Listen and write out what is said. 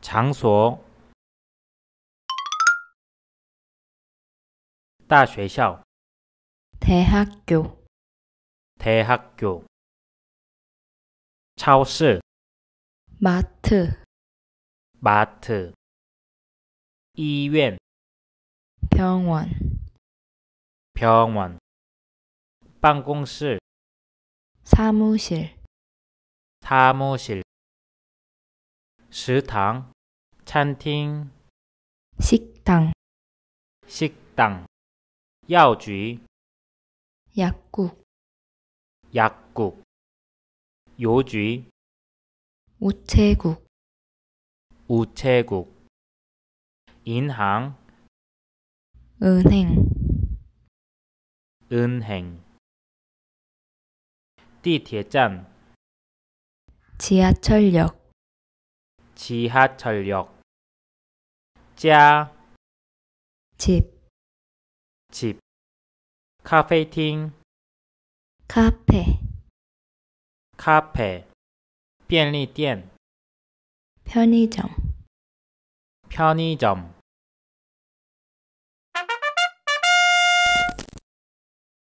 장소 大学校 대학교 대학교 超市 마트 마트 医院 병원 병원办公室 사무실 사무실 食堂餐厅 식당, 식당 药局 약국, 약국 邮局 우체국, 우체국 인行 은행, 은행 地铁站 지하철역, 지하철역 짜, 집, 집카페팅 카페, 카페 便利店 편의점, 편의점